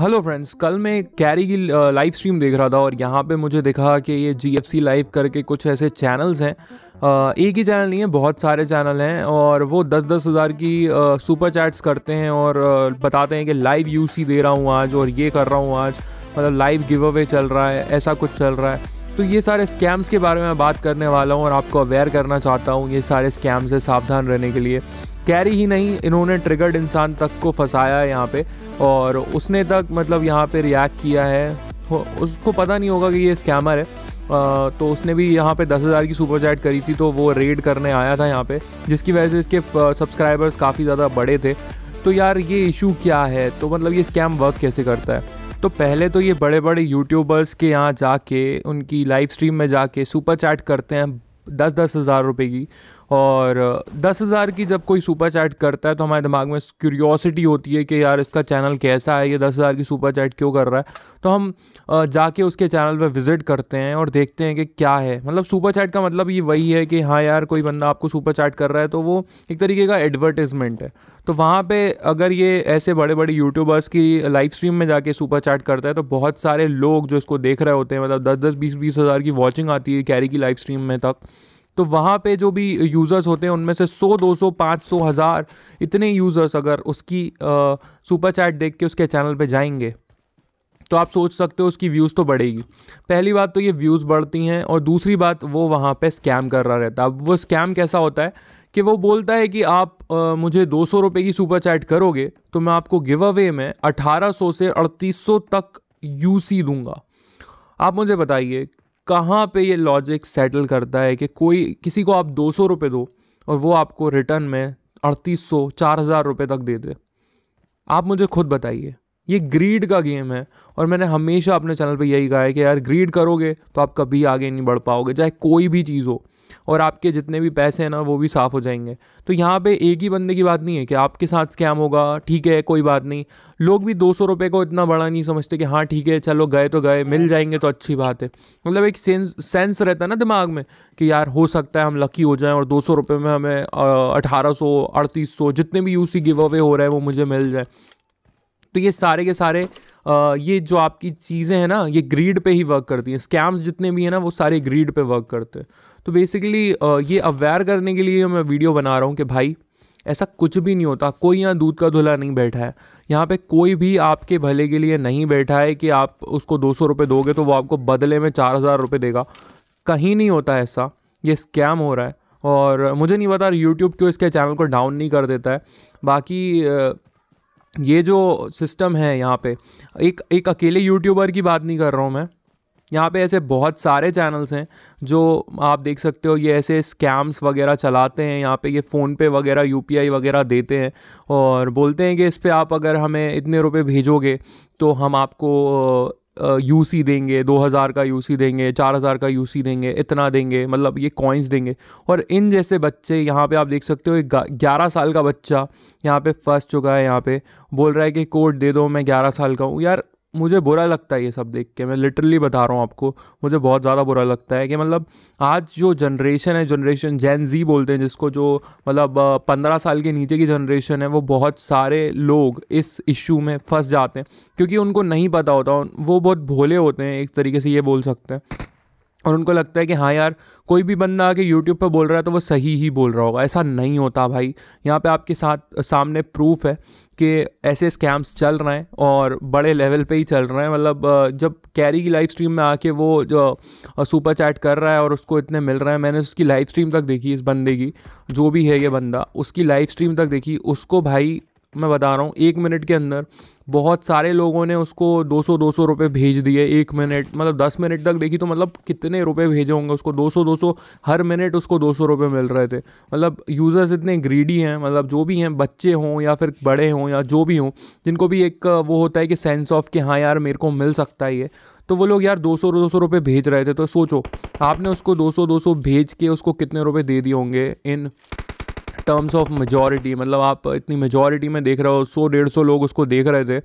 hello friends कल मैं carry की लाइव स्ट्रीम देख रहा था और यहाँ पे मुझे दिखा कि ये जी एफ सी लाइव करके कुछ ऐसे चैनल्स हैं एक ही चैनल नहीं है बहुत सारे चैनल हैं और वो दस दस हज़ार की सुपर चैट्स करते हैं और बताते हैं कि लाइव यू सी दे रहा हूँ आज और ये कर रहा हूँ आज मतलब लाइव गिव अवे चल रहा है ऐसा कुछ चल रहा है तो ये सारे स्कैम्स के बारे में बात करने वाला हूँ और आपको अवेयर करना चाहता हूँ ये सारे स्कैम्स से सावधान रहने के लिए कैरी ही नहीं इन्होंने ट्रिगर्ड इंसान तक को फंसाया है यहाँ पे और उसने तक मतलब यहाँ पे रिएक्ट किया है उसको पता नहीं होगा कि ये स्कैमर है आ, तो उसने भी यहाँ पे दस हज़ार की सुपर चैट करी थी तो वो रेड करने आया था यहाँ पे जिसकी वजह से इसके सब्सक्राइबर्स काफ़ी ज़्यादा बड़े थे तो यार ये इशू क्या है तो मतलब ये स्कैम वर्क कैसे करता है तो पहले तो ये बड़े बड़े यूट्यूबर्स के यहाँ जाके उनकी लाइव स्ट्रीम में जाके सुपर चैट करते हैं दस दस हज़ार रुपये की और दस हज़ार की जब कोई सुपर चैट करता है तो हमारे दिमाग में क्यूरियोसिटी होती है कि यार इसका चैनल कैसा है ये दस हज़ार की सुपर चैट क्यों कर रहा है तो हम जाके उसके चैनल पर विज़िट करते हैं और देखते हैं कि क्या है मतलब सुपर चैट का मतलब ये वही है कि हाँ यार कोई बंदा आपको सुपर चैट कर रहा है तो वो एक तरीके का एडवर्टिजमेंट है तो वहाँ पे अगर ये ऐसे बड़े बड़े यूट्यूबर्स की लाइव स्ट्रीम में जाके सुपर चैट करता है तो बहुत सारे लोग जो इसको देख रहे होते हैं मतलब दस दस बीस बीस हज़ार की वॉचिंग आती है कैरी की लाइव स्ट्रीम में तक तो वहाँ पे जो भी यूज़र्स होते हैं उनमें से 100, 200, 500, हज़ार इतने यूज़र्स अगर उसकी सुपर चैट देख के उसके चैनल पे जाएंगे तो आप सोच सकते हो उसकी व्यूज़ तो बढ़ेगी पहली बात तो ये व्यूज़ बढ़ती हैं और दूसरी बात वो वहाँ पे स्कैम कर रहा रहता है अब वो स्कैम कैसा होता है कि वो बोलता है कि आप आ, मुझे दो सौ रुपये की सुपर चैट करोगे तो मैं आपको गिव अवे में अठारह सौ से अड़तीस सौ तक यूसी दूंगा आप मुझे बताइए कहाँ पे ये लॉजिक सेटल करता है कि कोई किसी को आप दो सौ रुपये दो और वो आपको रिटर्न में अड़तीस सौ चार हज़ार रुपये तक दे दे आप मुझे खुद बताइए ये ग्रीड का गेम है और मैंने हमेशा अपने चैनल पे यही कहा है कि यार ग्रीड करोगे तो आप कभी आगे नहीं बढ़ पाओगे चाहे कोई भी चीज़ हो और आपके जितने भी पैसे हैं ना वो भी साफ़ हो जाएंगे तो यहाँ पे एक ही बंदे की बात नहीं है कि आपके साथ स्कैम होगा ठीक है कोई बात नहीं लोग भी दो सौ रुपये को इतना बड़ा नहीं समझते कि हाँ ठीक है चलो गए तो गए मिल जाएंगे तो अच्छी बात है मतलब एक सेंस सेंस रहता है ना दिमाग में कि यार हो सकता है हम लकी हो जाए और दो सौ रुपये में हमें अठारह सौ अड़तीस सौ जितने भी यूसी गिव अवे हो रहे हैं वो मुझे मिल जाए तो ये सारे के सारे ये जो आपकी चीज़ें हैं ना ये ग्रीड पे ही वर्क करती हैं स्कैम्स जितने भी हैं ना वो सारे ग्रीड पे वर्क करते हैं तो बेसिकली ये अवेयर करने के लिए मैं वीडियो बना रहा हूँ कि भाई ऐसा कुछ भी नहीं होता कोई यहाँ दूध का धुला नहीं बैठा है यहाँ पे कोई भी आपके भले के लिए नहीं बैठा है कि आप उसको दो सौ रुपये दोगे तो वो आपको बदले में चार हज़ार रुपये देगा कहीं नहीं होता ऐसा ये स्कैम हो रहा है और मुझे नहीं पता यूट्यूब क्यों इसके चैनल को डाउन नहीं कर देता है बाकी ये जो सिस्टम है यहाँ पे एक एक अकेले यूट्यूबर की बात नहीं कर रहा हूँ मैं यहाँ पे ऐसे बहुत सारे चैनल्स हैं जो आप देख सकते हो ये ऐसे स्कैम्स वगैरह चलाते हैं यहाँ पे ये फ़ोनपे वगैरह यूपीआई वगैरह देते हैं और बोलते हैं कि इस पर आप अगर हमें इतने रुपए भेजोगे तो हम आपको यूसी देंगे दो हज़ार का यूसी देंगे चार हज़ार का यूसी देंगे इतना देंगे मतलब ये कॉइन्स देंगे और इन जैसे बच्चे यहाँ पे आप देख सकते हो ग्यारह साल का बच्चा यहाँ पे फंस चुका है यहाँ पे बोल रहा है कि कोड दे दो मैं ग्यारह साल का हूँ यार मुझे बुरा लगता है ये सब देख के मैं लिटरली बता रहा हूँ आपको मुझे बहुत ज़्यादा बुरा लगता है कि मतलब आज जो जनरेशन है जनरेशन जैन जी बोलते हैं जिसको जो मतलब पंद्रह साल के नीचे की जनरेशन है वो बहुत सारे लोग इस इशू में फंस जाते हैं क्योंकि उनको नहीं पता होता वो बहुत भोले होते हैं एक तरीके से ये बोल सकते हैं और उनको लगता है कि हाँ यार कोई भी बंदा आके यूट्यूब पर बोल रहा है तो वो सही ही बोल रहा होगा ऐसा नहीं होता भाई यहाँ पे आपके साथ सामने प्रूफ है कि ऐसे स्कैम्स चल रहे हैं और बड़े लेवल पे ही चल रहे हैं मतलब जब कैरी की लाइव स्ट्रीम में आके वो जो सुपर चैट कर रहा है और उसको इतने मिल रहे हैं मैंने उसकी लाइव स्ट्रीम तक देखी इस बंदे की जो भी है ये बंदा उसकी लाइव स्ट्रीम तक देखी उसको भाई मैं बता रहा हूँ एक मिनट के अंदर बहुत सारे लोगों ने उसको 200 200 रुपए भेज दिए एक मिनट मतलब 10 मिनट तक देखी तो मतलब कितने रुपए भेजे होंगे उसको 200 200 हर मिनट उसको 200 रुपए मिल रहे थे मतलब यूज़र्स इतने ग्रीडी हैं मतलब जो भी हैं बच्चे हों या फिर बड़े हों या जो भी हों जिनको भी एक वो होता है कि सेंस ऑफ कि हाँ यार मेरे को मिल सकता है तो वो लोग यार 200 200 रुपए भेज रहे थे तो सोचो आपने उसको 200 200 भेज के उसको कितने रुपए दे दिए होंगे इन टर्म्स ऑफ मेजॉरिटी मतलब आप इतनी मेजॉरिटी में देख रहे हो सौ डेढ़ सौ लोग उसको देख रहे थे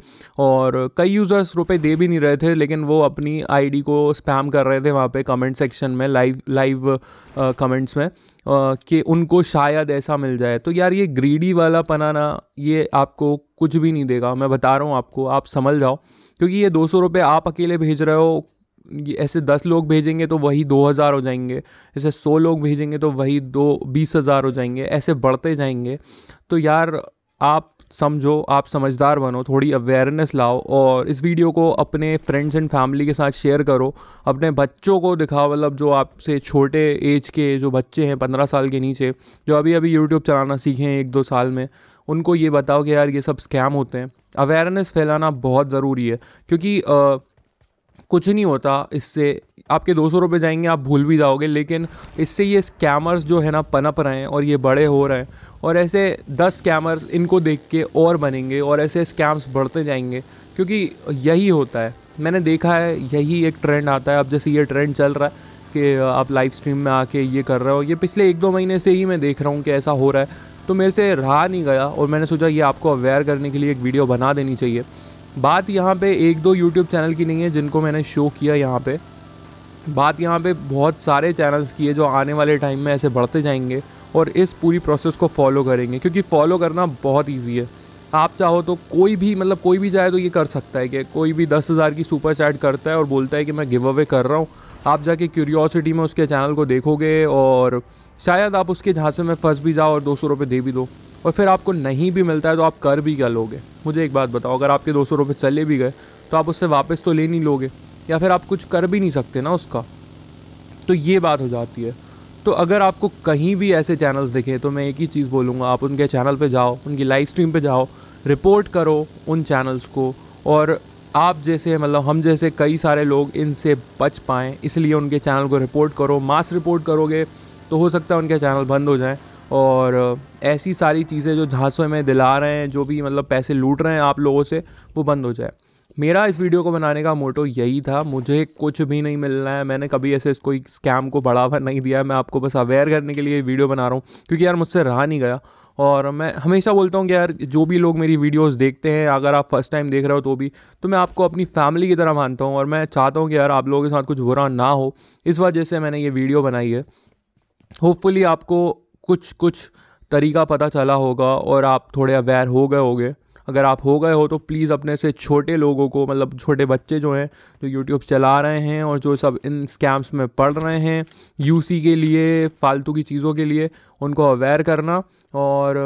और कई यूज़र्स रुपए दे भी नहीं रहे थे लेकिन वो अपनी आईडी को स्पैम कर रहे थे वहाँ पे कमेंट सेक्शन में लाइव लाइव कमेंट्स में कि उनको शायद ऐसा मिल जाए तो यार ये ग्रीडी वाला पनाना ये आपको कुछ भी नहीं देगा मैं बता रहा हूँ आपको आप समझ जाओ क्योंकि ये दो सौ रुपये आप अकेले भेज रहे हो ऐसे दस लोग भेजेंगे तो वही दो हज़ार हो जाएंगे ऐसे सौ लोग भेजेंगे तो वही दो बीस हज़ार हो जाएंगे ऐसे बढ़ते जाएंगे तो यार आप समझो आप समझदार बनो थोड़ी अवेयरनेस लाओ और इस वीडियो को अपने फ्रेंड्स एंड फैमिली के साथ शेयर करो अपने बच्चों को दिखाओ मतलब जो आपसे छोटे एज के जो बच्चे हैं पंद्रह साल के नीचे जो अभी अभी यूट्यूब चलाना सीखे हैं एक दो साल में उनको ये बताओ कि यार ये सब स्कैम होते हैं अवेयरनेस फैलाना बहुत ज़रूरी है क्योंकि कुछ नहीं होता इससे आपके दो सौ रुपये जाएंगे आप भूल भी जाओगे लेकिन इससे ये स्कैमर्स जो है ना पनप रहे हैं और ये बड़े हो रहे हैं और ऐसे दस स्कैमर्स इनको देख के और बनेंगे और ऐसे स्कैम्स बढ़ते जाएंगे क्योंकि यही होता है मैंने देखा है यही एक ट्रेंड आता है अब जैसे ये ट्रेंड चल रहा है कि आप लाइव स्ट्रीम में आके ये कर रहे हो ये पिछले एक दो महीने से ही मैं देख रहा हूँ कि ऐसा हो रहा है तो मेरे से रहा नहीं गया और मैंने सोचा ये आपको अवेयर करने के लिए एक वीडियो बना देनी चाहिए बात यहाँ पे एक दो यूट्यूब चैनल की नहीं है जिनको मैंने शो किया यहाँ पे बात यहाँ पे बहुत सारे चैनल्स की है जो आने वाले टाइम में ऐसे बढ़ते जाएंगे और इस पूरी प्रोसेस को फॉलो करेंगे क्योंकि फॉलो करना बहुत ईजी है आप चाहो तो कोई भी मतलब कोई भी जाए तो ये कर सकता है कि कोई भी दस हज़ार की सुपर चैट करता है और बोलता है कि मैं गिव अवे कर रहा हूँ आप जाके क्यूरियोसिटी में उसके चैनल को देखोगे और शायद आप उसके झांसे में फंस भी जाओ और दो सौ रुपये दे भी दो और फिर आपको नहीं भी मिलता है तो आप कर भी क्या लोगे मुझे एक बात बताओ अगर आपके दो सौ रुपये चले भी गए तो आप उससे वापस तो ले नहीं लोगे या फिर आप कुछ कर भी नहीं सकते ना उसका तो ये बात हो जाती है तो अगर आपको कहीं भी ऐसे चैनल्स दिखे तो मैं एक ही चीज़ बोलूँगा आप उनके चैनल पर जाओ उनकी लाइव स्ट्रीम पर जाओ रिपोर्ट करो उन चैनल्स को और आप जैसे मतलब हम जैसे कई सारे लोग इनसे बच पाएँ इसलिए उनके चैनल को रिपोर्ट करो मास रिपोर्ट करोगे तो हो सकता है उनके चैनल बंद हो जाएँ और ऐसी सारी चीज़ें जो झांसों में दिला रहे हैं जो भी मतलब पैसे लूट रहे हैं आप लोगों से वो बंद हो जाए मेरा इस वीडियो को बनाने का मोटो यही था मुझे कुछ भी नहीं मिलना है मैंने कभी ऐसे कोई स्कैम को बढ़ावा नहीं दिया मैं आपको बस अवेयर करने के लिए वीडियो बना रहा हूँ क्योंकि यार मुझसे रहा नहीं गया और मैं हमेशा बोलता हूँ कि यार जो भी लोग मेरी वीडियोस देखते हैं अगर आप फर्स्ट टाइम देख रहे हो तो भी तो मैं आपको अपनी फैमिली की तरह मानता हूँ और मैं चाहता हूँ कि यार आप लोगों के साथ कुछ बुरा ना हो इस वजह से मैंने ये वीडियो बनाई है होपफुली आपको कुछ कुछ तरीका पता चला होगा और आप थोड़े अवेयर हो गए होंगे अगर आप हो गए हो तो प्लीज़ अपने से छोटे लोगों को मतलब छोटे बच्चे जो हैं जो यूट्यूब चला रहे हैं और जो सब इन स्कैम्स में पढ़ रहे हैं यूसी के लिए फालतू की चीज़ों के लिए उनको अवेयर करना और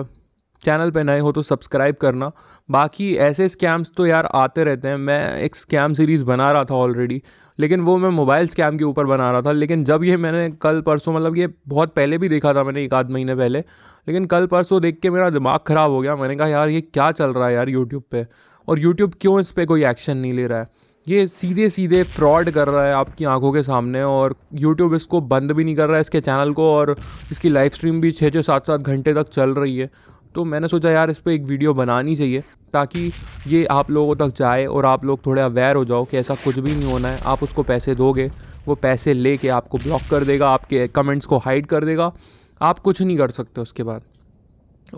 चैनल पे नए हो तो सब्सक्राइब करना बाकी ऐसे स्कैम्स तो यार आते रहते हैं मैं एक स्कैम सीरीज़ बना रहा था ऑलरेडी लेकिन वो मैं मोबाइल स्कैम के ऊपर बना रहा था लेकिन जब ये मैंने कल परसों मतलब ये बहुत पहले भी देखा था मैंने एक आध महीने पहले लेकिन कल परसों देख के मेरा दिमाग ख़राब हो गया मैंने कहा यार ये क्या चल रहा है यार यूट्यूब पर और यूट्यूब क्यों इस पर कोई एक्शन नहीं ले रहा है ये सीधे सीधे फ्रॉड कर रहा है आपकी आंखों के सामने और यूट्यूब इसको बंद भी नहीं कर रहा है इसके चैनल को और इसकी लाइव स्ट्रीम भी छः छः सात सात घंटे तक चल रही है तो मैंने सोचा यार इस पर एक वीडियो बनानी चाहिए ताकि ये आप लोगों तक जाए और आप लोग थोड़े अवेयर हो जाओ कि ऐसा कुछ भी नहीं होना है आप उसको पैसे दोगे वो पैसे ले के आपको ब्लॉक कर देगा आपके कमेंट्स को हाइड कर देगा आप कुछ नहीं कर सकते उसके बाद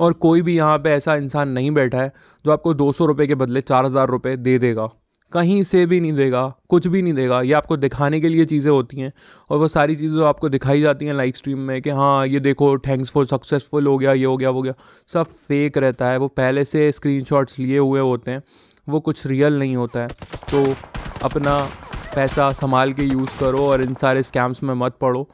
और कोई भी यहाँ पे ऐसा इंसान नहीं बैठा है जो आपको दो सौ रुपये के बदले चार हज़ार रुपये दे देगा कहीं से भी नहीं देगा कुछ भी नहीं देगा ये आपको दिखाने के लिए चीज़ें होती हैं और वो सारी चीज़ें आपको दिखाई जाती हैं लाइव स्ट्रीम में कि हाँ ये देखो थैंक्स फॉर सक्सेसफुल हो गया ये हो गया वो गया सब फेक रहता है वो पहले से स्क्रीन लिए हुए होते हैं वो कुछ रियल नहीं होता है तो अपना पैसा संभाल के यूज़ करो और इन सारे स्कैम्स में मत पड़ो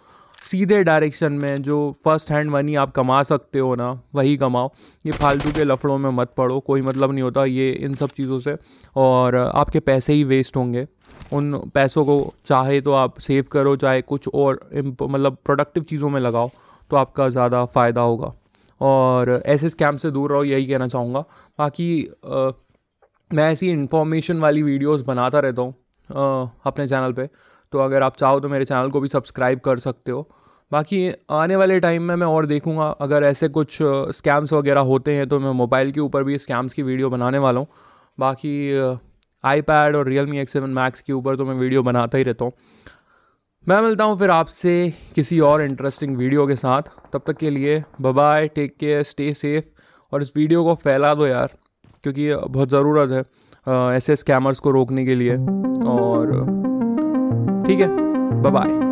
सीधे डायरेक्शन में जो फर्स्ट हैंड मनी आप कमा सकते हो ना वही कमाओ ये फालतू के लफड़ों में मत पड़ो कोई मतलब नहीं होता ये इन सब चीज़ों से और आपके पैसे ही वेस्ट होंगे उन पैसों को चाहे तो आप सेव करो चाहे कुछ और मतलब प्रोडक्टिव चीज़ों में लगाओ तो आपका ज़्यादा फ़ायदा होगा और ऐसे स्कैम से दूर रहो यही कहना चाहूँगा बाकी आ, मैं ऐसी इन्फॉर्मेशन वाली वीडियोस बनाता रहता हूँ अपने चैनल पर तो अगर आप चाहो तो मेरे चैनल को भी सब्सक्राइब कर सकते हो बाकी आने वाले टाइम में मैं और देखूंगा अगर ऐसे कुछ स्कैम्स वगैरह होते हैं तो मैं मोबाइल के ऊपर भी स्कैम्स की वीडियो बनाने वाला हूँ बाकी आईपैड और Realme X seven Max के ऊपर तो मैं वीडियो बनाता ही रहता हूँ मैं मिलता हूँ फिर आपसे किसी और इंटरेस्टिंग वीडियो के साथ तब तक के लिए bye take care stay safe और इस वीडियो को फैला दो यार क्योंकि बहुत ज़रूरत है ऐसे स्कैमर्स को रोकने के लिए और ठीक है बाय